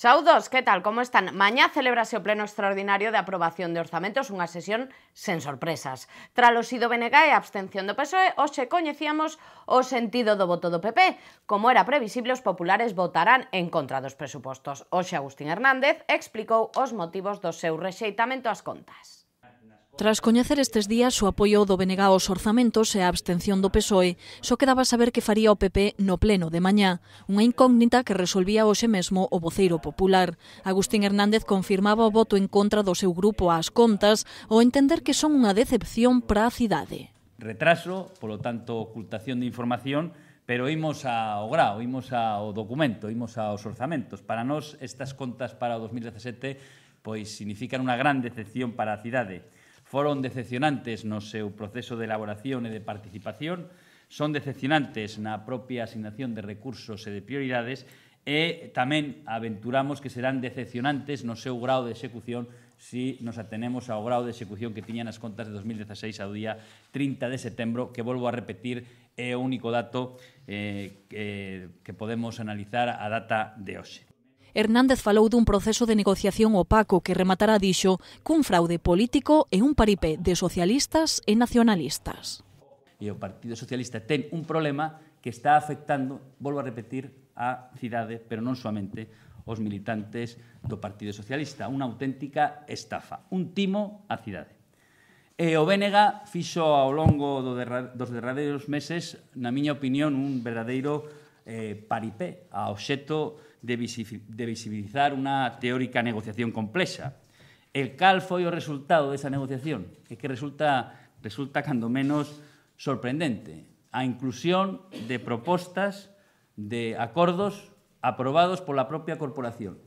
Saudos, que tal, como están? Mañá celebrase o pleno extraordinario de aprobación de orzamentos unha sesión sen sorpresas. Tras o sido BNG e abstención do PSOE, hoxe coñecíamos o sentido do voto do PP. Como era previsible, os populares votarán en contra dos presupostos. Hoxe Agustín Hernández explicou os motivos do seu rexeitamento ás contas. Tras coñecer estes días o apoio do BNG aos orzamentos e a abstención do PSOE, só quedaba saber que faría o PP no pleno de mañá, unha incógnita que resolvía hoxe mesmo o voceiro popular. Agustín Hernández confirmaba o voto en contra do seu grupo ás contas ao entender que son unha decepción para a cidade. Retraso, polo tanto, ocultación de información, pero imos ao grao, imos ao documento, imos aos orzamentos. Para nós, estas contas para o 2017 pois significan unha gran decepción para a cidade foron decepcionantes no seu proceso de elaboración e de participación, son decepcionantes na propia asignación de recursos e de prioridades e tamén aventuramos que serán decepcionantes no seu grau de execución si nos atenemos ao grau de execución que tiñan as contas de 2016 ao día 30 de setembro, que volvo a repetir, é o único dato eh, que, que podemos analizar a data de hoxe. Hernández falou dun proceso de negociación opaco que rematará, dixo, cun fraude político e un paripé de socialistas e nacionalistas. E o Partido Socialista ten un problema que está afectando, volvo a repetir, a cidade, pero non soamente os militantes do Partido Socialista. Unha auténtica estafa, un timo a cidade. E o Vénega fixo ao longo do derra dos derradeiros meses, na miña opinión, un verdadeiro eh, paripé xeto obxeto de visibilizar una teórica negociación compleja. El cal y el resultado de esa negociación, que, que resulta, resulta menos sorprendente, a inclusión de propuestas de acuerdos aprobados por la propia corporación.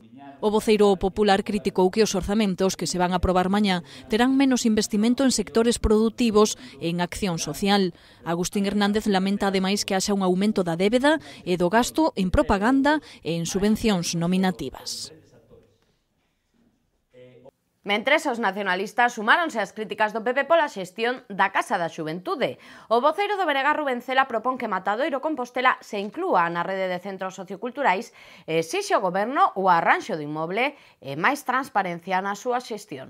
O voceiro popular criticou que os orzamentos que se van a aprobar mañá terán menos investimento en sectores productivos e en acción social. Agustín Hernández lamenta ademais que haxa un aumento da débeda e do gasto en propaganda e en subvencións nominativas. Mentres os nacionalistas sumáronse ás críticas do PP pola xestión da Casa da Xuventude. O voceiro do Berega Rubencela propón que Matadoiro Compostela se inclúa na rede de centros socioculturais e xixe o goberno o arranxo do inmoble e máis transparencia na súa xestión.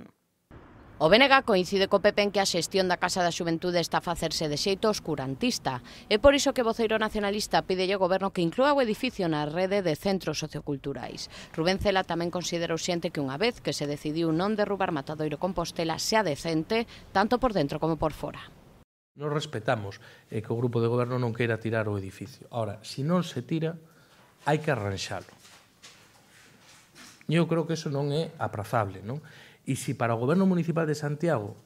O BNG coincide co PP en que a xestión da Casa da Xuventude está a facerse de xeito oscurantista e por iso que o voceiro nacionalista pídelle ao goberno que inclúa o edificio na rede de centros socioculturais. Rubén Cela tamén considera xente que unha vez que se decidiu non derrubar Matadoiro Compostela sea decente tanto por dentro como por fora. Non respetamos e eh, que o grupo de goberno non queira tirar o edificio. Ahora, se non se tira, hai que arranxalo. E eu creo que eso non é aprazable, non? E se para o goberno municipal de Santiago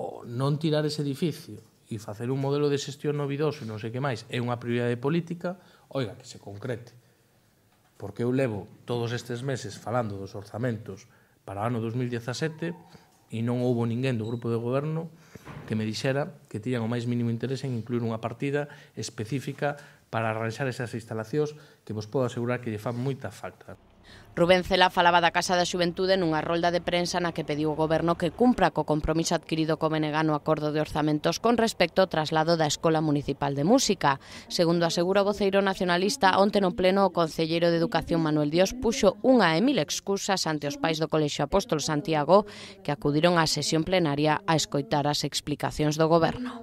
o non tirar ese edificio e facer un modelo de xestión novidoso e non sei que máis é unha prioridade política, oiga, que se concrete. Porque eu levo todos estes meses falando dos orzamentos para o ano 2017 e non houbo ninguén do grupo de goberno que me dixera que tiñan o máis mínimo interés en incluir unha partida específica para arranxar esas instalacións que vos podo asegurar que lle fan moita falta. Rubén Cela falaba da Casa da Xuventude nunha rolda de prensa na que pediu o goberno que cumpra co compromiso adquirido co Benegano Acordo de Orzamentos con respecto ao traslado da Escola Municipal de Música. Segundo asegura o voceiro nacionalista, onte no pleno o Concelleiro de Educación Manuel Dios puxo unha e mil excusas ante os pais do Colexio Apóstol Santiago que acudiron á sesión plenaria a escoitar as explicacións do goberno.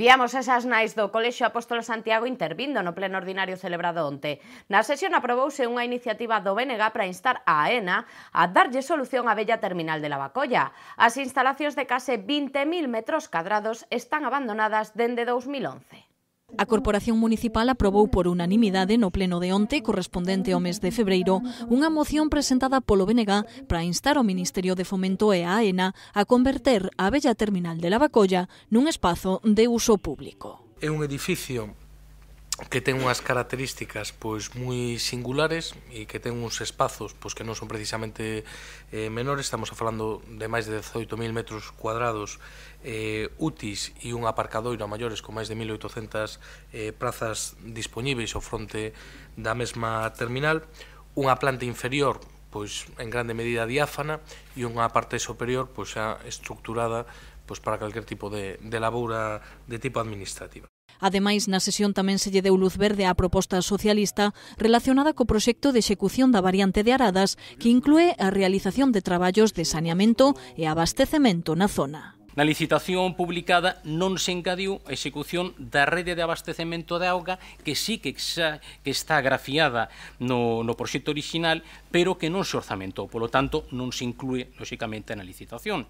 Víamos esas nais do Colexio Apóstolo Santiago intervindo no pleno ordinario celebrado onte. Na sesión aprobouse unha iniciativa do BNG para instar a AENA a darlle solución á bella terminal de Lavacolla. As instalacións de case 20.000 metros cadrados están abandonadas dende 2011. A Corporación Municipal aprobou por unanimidade no pleno de onte correspondente ao mes de febreiro unha moción presentada polo BNG para instar ao Ministerio de Fomento e a AENA a converter a bella terminal de Lavacolla nun espazo de uso público. É un edificio que ten unhas características pois moi singulares e que ten uns espazos pois que non son precisamente eh, menores, estamos falando de máis de 18.000 metros cuadrados eh, UTIs e un aparcadoiro a maiores con máis de 1800 eh, prazas dispoñíveis ao fronte da mesma terminal, unha planta inferior pois en grande medida diáfana e unha parte superior pois xa estructurada pois para calquer tipo de, de laboura de tipo administrativa. Ademais, na sesión tamén se lle deu luz verde á proposta socialista relacionada co proxecto de execución da variante de Aradas que inclúe a realización de traballos de saneamento e abastecemento na zona. Na licitación publicada non se encadiu a execución da rede de abastecemento de auga que sí que, xa, que está grafiada no, no proxecto original, pero que non se orzamentou, polo tanto non se inclúe lóxicamente na licitación.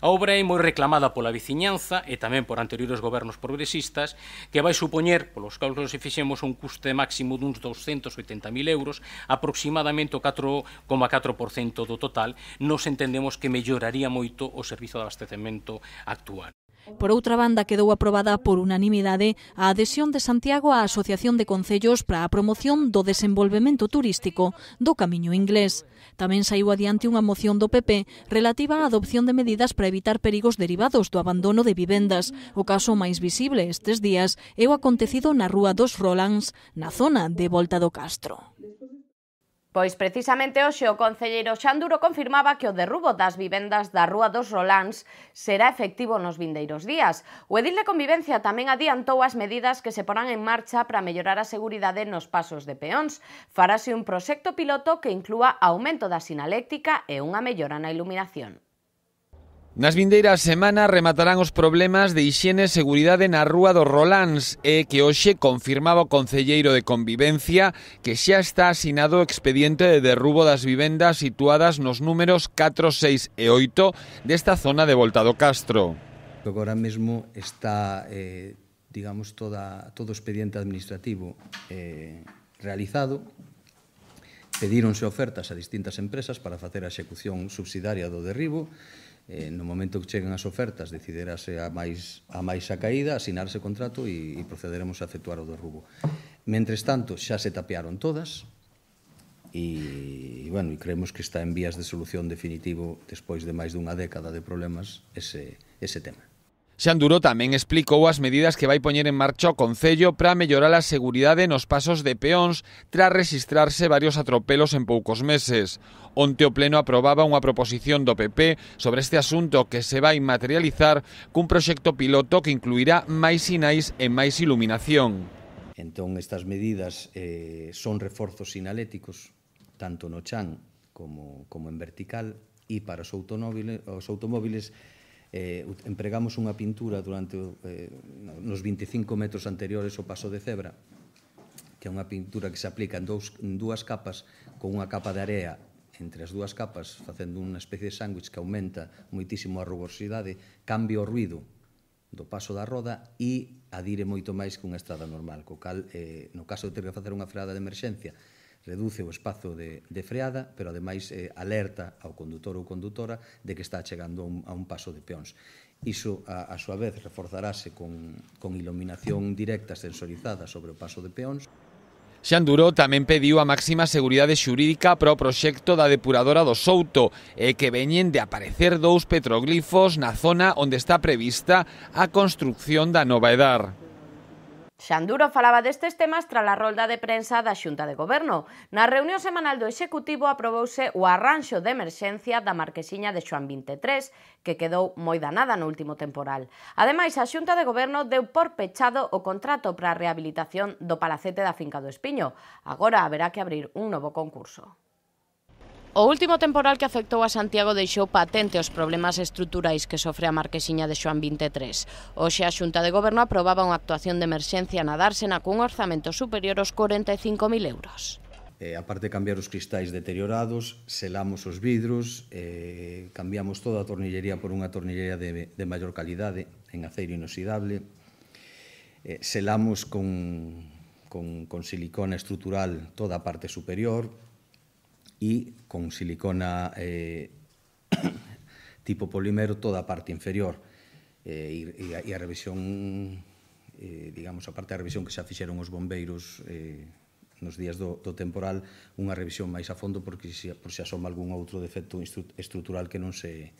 A obra é moi reclamada pola veciñanza e tamén por anteriores gobernos progresistas que vai supoñer, polos cálculos que fixemos, un custe máximo duns 280.000 euros, aproximadamente o 4,4% do total, nos entendemos que melloraría moito o servizo de abastecemento momento actual. Por outra banda, quedou aprobada por unanimidade a adhesión de Santiago á Asociación de Concellos para a promoción do desenvolvemento turístico do Camiño Inglés. Tamén saiu adiante unha moción do PP relativa á adopción de medidas para evitar perigos derivados do abandono de vivendas. O caso máis visible estes días é o acontecido na Rúa dos Rolands, na zona de Volta do Castro. Pois precisamente hoxe o concelleiro Xanduro confirmaba que o derrubo das vivendas da Rúa dos Roláns será efectivo nos vindeiros días. O edil de convivencia tamén adiantou as medidas que se porán en marcha para mellorar a seguridade nos pasos de peóns. Farase un proxecto piloto que inclúa aumento da sinaléctica e unha mellora na iluminación. Nas vindeiras semanas rematarán os problemas de higiene e seguridade na Rúa dos Roláns e que hoxe confirmaba o Concelleiro de Convivencia que xa está asinado o expediente de derrubo das vivendas situadas nos números 4, 6 e 8 desta zona de Voltado Castro. Agora mesmo está, eh, digamos, toda, todo o expediente administrativo eh, realizado, pedíronse ofertas a distintas empresas para facer a execución subsidiaria do derribo, eh, no momento que cheguen as ofertas deciderase a máis a máis a caída, asinarse contrato e, e procederemos a efectuar o derrubo. Mentres tanto, xa se tapearon todas e, e bueno, e creemos que está en vías de solución definitivo despois de máis dunha década de problemas ese, ese tema. Xanduro tamén explicou as medidas que vai poñer en marcha o Concello para mellorar a seguridade nos pasos de peóns tras registrarse varios atropelos en poucos meses. Onte o Pleno aprobaba unha proposición do PP sobre este asunto que se vai materializar cun proxecto piloto que incluirá máis sinais e máis iluminación. Entón, estas medidas eh, son reforzos sinaléticos tanto no chan como, como en vertical e para os automóviles, os automóviles eh, empregamos unha pintura durante eh, nos 25 metros anteriores ao paso de cebra que é unha pintura que se aplica en, dous, en dúas capas con unha capa de area entre as dúas capas facendo unha especie de sándwich que aumenta moitísimo a rugosidade, cambia o ruido do paso da roda e adire moito máis que unha estrada normal, co cal, eh, no caso de ter que facer unha freada de emerxencia, reduce o espazo de, de freada, pero ademais eh, alerta ao condutor ou condutora de que está chegando a un, a un paso de peóns. Iso, a, a súa vez, reforzarase con, con iluminación directa sensorizada sobre o paso de peóns. Xan Duró tamén pediu a máxima seguridade xurídica para o proxecto da depuradora do Souto e que veñen de aparecer dous petroglifos na zona onde está prevista a construcción da nova edar. Xanduro falaba destes temas tras a rolda de prensa da Xunta de Goberno. Na reunión semanal do Executivo aprobouse o arranxo de emerxencia da marquesiña de Xoan 23, que quedou moi danada no último temporal. Ademais, a Xunta de Goberno deu por pechado o contrato para a rehabilitación do palacete da finca do Espiño. Agora haberá que abrir un novo concurso. O último temporal que afectou a Santiago deixou patente os problemas estruturais que sofre a marquesiña de Xoan 23. Hoxe a Xunta de Goberno aprobaba unha actuación de emerxencia na Dársena cun orzamento superior aos 45.000 euros. Eh, aparte de cambiar os cristais deteriorados, selamos os vidros, eh, cambiamos toda a tornillería por unha tornillería de, de maior calidade, en aceiro inoxidable, eh, selamos con, con, con silicona estrutural toda a parte superior, e con silicona eh, tipo polímero toda a parte inferior eh, e, e, a, e a revisión eh, digamos, a parte da revisión que xa fixeron os bombeiros eh, nos días do, do temporal unha revisión máis a fondo porque se, por se asoma algún outro defecto estrutural que non se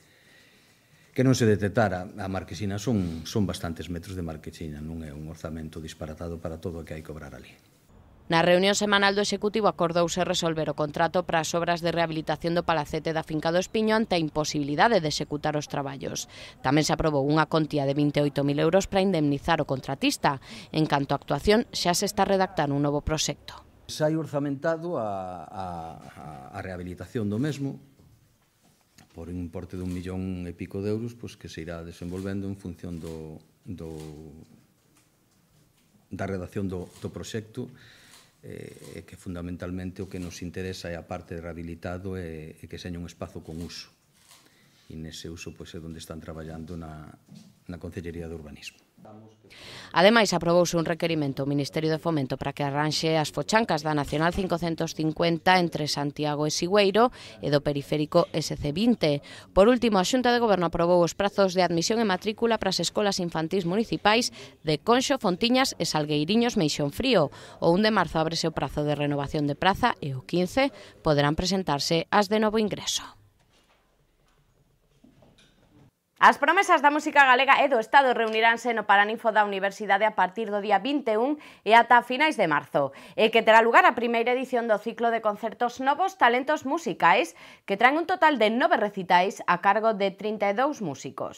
que non se detectara. A marquesina son, son bastantes metros de marquesina, non é un orzamento disparatado para todo o que hai que cobrar ali. Na reunión semanal do Executivo acordouse resolver o contrato para as obras de rehabilitación do palacete da finca do Espiño ante a imposibilidade de executar os traballos. Tamén se aprobou unha contía de 28.000 euros para indemnizar o contratista. En canto a actuación, xa se está redactando un novo proxecto. hai orzamentado a, a, a rehabilitación do mesmo por un importe dun millón e pico de euros pois que se irá desenvolvendo en función do, do da redacción do, do proxecto eh, que fundamentalmente o que nos interesa é a parte de rehabilitado e, e que seña un espazo con uso. E nese uso pois, é onde están traballando na, na Concellería de Urbanismo. Ademais, aprobouse un requerimento ao Ministerio de Fomento para que arranxe as fochancas da Nacional 550 entre Santiago e Sigüeiro e do periférico SC20. Por último, a Xunta de Goberno aprobou os prazos de admisión e matrícula para as escolas infantis municipais de Conxo, Fontiñas e Salgueiriños Meixón Frío. O 1 de marzo abrese o prazo de renovación de praza e o 15 poderán presentarse as de novo ingreso. As promesas da música galega e do Estado reuniránse no Paraninfo da Universidade a partir do día 21 e ata finais de marzo, e que terá lugar a primeira edición do ciclo de concertos Novos Talentos Musicais, que traen un total de nove recitais a cargo de 32 músicos.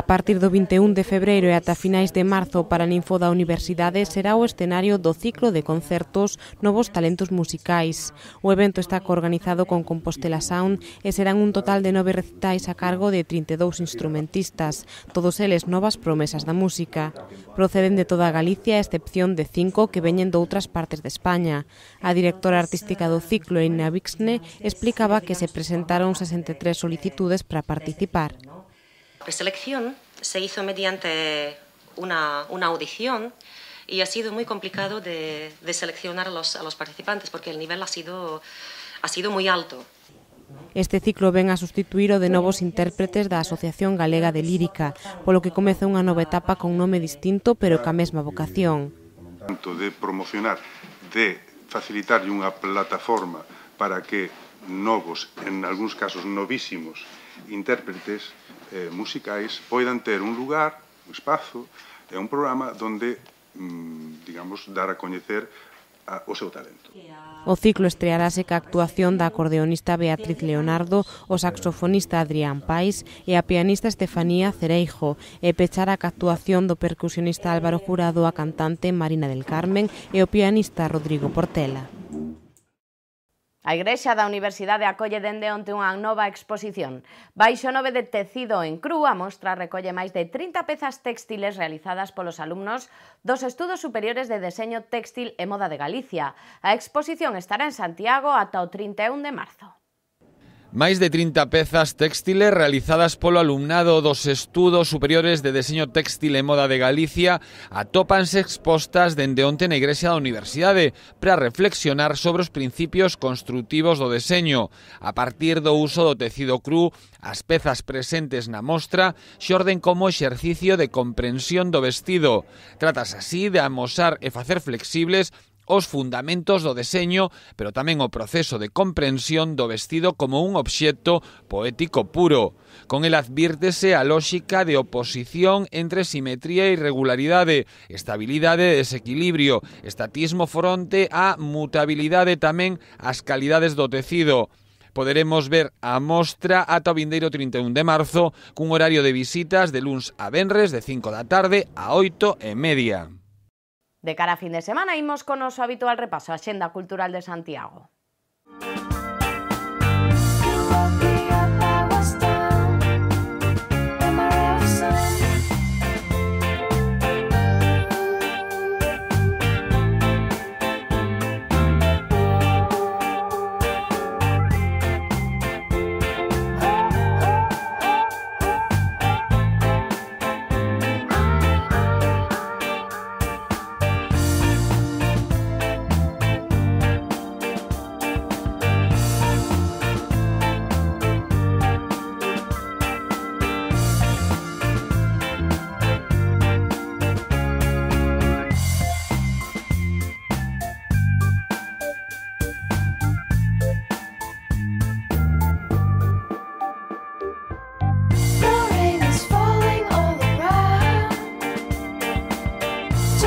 A partir do 21 de febreiro e ata finais de marzo a Ninfo da Universidade será o escenario do ciclo de concertos Novos Talentos Musicais. O evento está coorganizado con Compostela Sound e serán un total de nove recitais a cargo de 32 instrumentistas, todos eles novas promesas da música. Proceden de toda Galicia a excepción de cinco que veñen de outras partes de España. A directora artística do ciclo, Inna Vixne, explicaba que se presentaron 63 solicitudes para participar. La selección se hizo mediante una, audición y ha sido muy complicado de, seleccionar a los, participantes porque el nivel ha sido, ha sido muy alto. Este ciclo ven a sustituir o de nuevos intérpretes la Asociación Galega de Lírica, por lo que comeza una nueva etapa con un nombre distinto, pero la mesma vocación. Tanto de promocionar, de facilitar una plataforma para que nuevos, en algunos casos novísimos, intérpretes eh, musicais poidan ter un lugar, un espazo, e eh, un programa donde, mm, digamos, dar a coñecer o seu talento. O ciclo estrearase ca actuación da acordeonista Beatriz Leonardo, o saxofonista Adrián Pais e a pianista Estefanía Cereijo e pechar a actuación do percusionista Álvaro Jurado a cantante Marina del Carmen e o pianista Rodrigo Portela. A Igrexa da Universidade acolle dende onte unha nova exposición. Baixo nove de tecido en cru, a mostra recolle máis de 30 pezas textiles realizadas polos alumnos dos Estudos Superiores de Deseño Textil e Moda de Galicia. A exposición estará en Santiago ata o 31 de marzo máis de 30 pezas textiles realizadas polo alumnado dos estudos superiores de deseño textil e moda de Galicia atópanse expostas dende onte na igrexa da Universidade para reflexionar sobre os principios construtivos do deseño. A partir do uso do tecido cru, as pezas presentes na mostra xorden como exercicio de comprensión do vestido. Tratas así de amosar e facer flexibles os fundamentos do deseño, pero tamén o proceso de comprensión do vestido como un obxecto poético puro. Con el advírtese a lógica de oposición entre simetría e irregularidade, estabilidade e desequilibrio, estatismo fronte a mutabilidade tamén as calidades do tecido poderemos ver a mostra ata o vindeiro 31 de marzo cun horario de visitas de luns a venres de 5 da tarde a 8 e media. De cara a fin de semana imos con noso habitual repaso a xenda cultural de Santiago.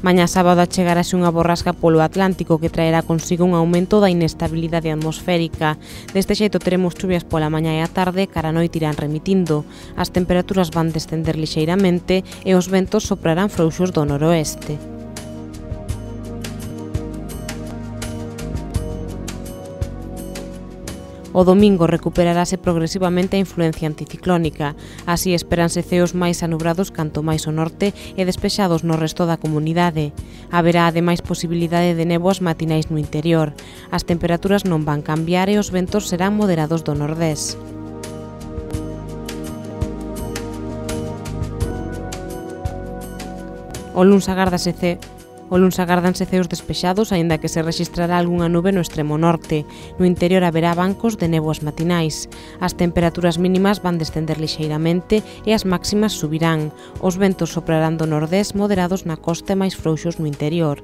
Mañá sábado achegarase unha borrasca polo Atlántico que traerá consigo un aumento da inestabilidade atmosférica. Deste xeito teremos chuvias pola mañá e a tarde, cara noite irán remitindo. As temperaturas van descender lixeiramente e os ventos soprarán frouxos do noroeste. O domingo recuperarase progresivamente a influencia anticiclónica. Así esperanse ceos máis anubrados canto máis o norte e despexados no resto da comunidade. Haberá ademais posibilidade de neboas matinais no interior. As temperaturas non van cambiar e os ventos serán moderados do nordés. O luns agárdase O luns agárdanse ceos despexados, aínda que se registrará algunha nube no extremo norte. No interior haberá bancos de neboas matinais. As temperaturas mínimas van descender lixeiramente e as máximas subirán. Os ventos soprarán do nordés moderados na costa e máis frouxos no interior.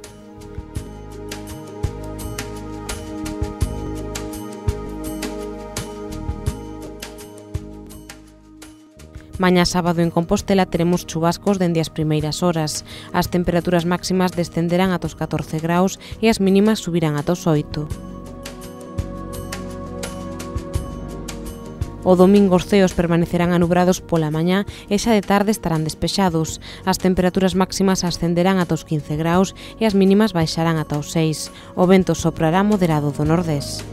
Maña sábado en Compostela teremos chubascos dende as primeiras horas. As temperaturas máximas descenderán a 14 graus e as mínimas subirán a 8. O domingo os ceos permanecerán anubrados pola mañá e xa de tarde estarán despexados. As temperaturas máximas ascenderán ata os 15 graus e as mínimas baixarán ata os 6. O vento soprará moderado do nordés.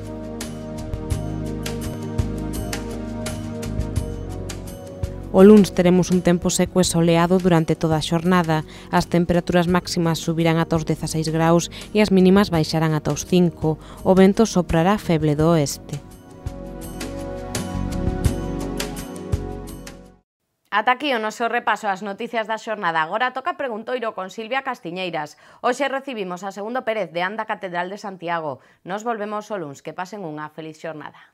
O luns teremos un tempo seco e soleado durante toda a xornada. As temperaturas máximas subirán ata os 16 graus e as mínimas baixarán ata os 5. O vento soprará feble do oeste. Ata aquí o noso repaso ás noticias da xornada. Agora toca preguntoiro con Silvia Castiñeiras. Hoxe recibimos a Segundo Pérez de Anda Catedral de Santiago. Nos volvemos o luns. Que pasen unha feliz xornada.